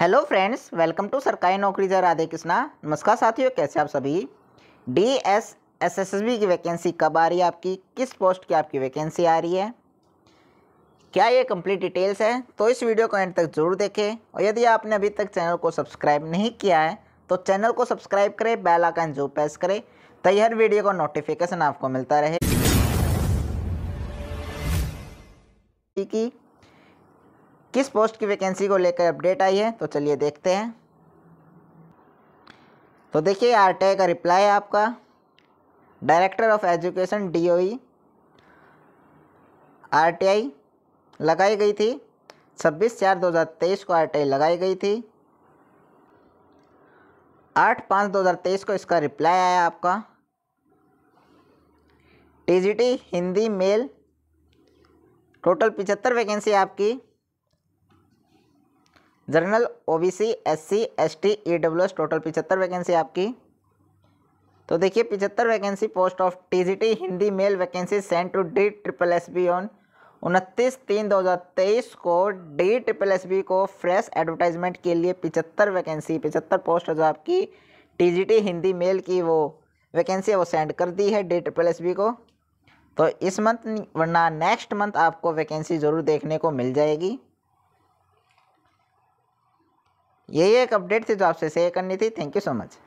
hello friends welcome to सरकारी नौकरी जय राधे कृष्णा नमस्कार साथियों कैसे आप सभी D S S S S B की वैकेंसी कब आ रही है आपकी किस पोस्ट की आपकी वैकेंसी आ रही है क्या ये कंप्लीट डिटेल्स है तो इस वीडियो को एंड तक जरूर देखें और यदि आपने अभी तक चैनल को सब्सक्राइब नहीं किया है तो चैनल को सब्सक्राइब करें बैल आकाइन जरूर प्रेस करें तो हर वीडियो का नोटिफिकेशन आपको मिलता रहे की किस पोस्ट की वैकेंसी को लेकर अपडेट आई है तो चलिए देखते हैं तो देखिए आर का रिप्लाई आपका director of education D RTI लगाई गई थी 26 चार 2023 को आरटीआई लगाई गई थी आठ पाँच 2023 को इसका रिप्लाई आया आपका टीजीटी हिंदी मेल टोटल पिचहत्तर वैकेंसी आपकी general OBC SC ST EWS total पिछहत्तर वैकेंसी आपकी तो देखिए पिछहत्तर vacancy post of TGT Hindi male vacancy sent to D triple S B on उनतीस तीन दो हज़ार तेईस को डी ट्रिपल एस बी को फ्रेश एडवर्टाइजमेंट के लिए पिछहत्तर वैकेंसी पिछहत्तर पोस्ट जो आपकी टीजीटी हिंदी मेल की वो वैकेंसी है वो सेंड कर दी है डी ट्रिपल एस बी को तो इस मंथ वरना नेक्स्ट मंथ आपको वैकेंसी ज़रूर देखने को मिल जाएगी यही एक अपडेट थी जो तो आपसे शेयर करनी थी थैंक यू सो मच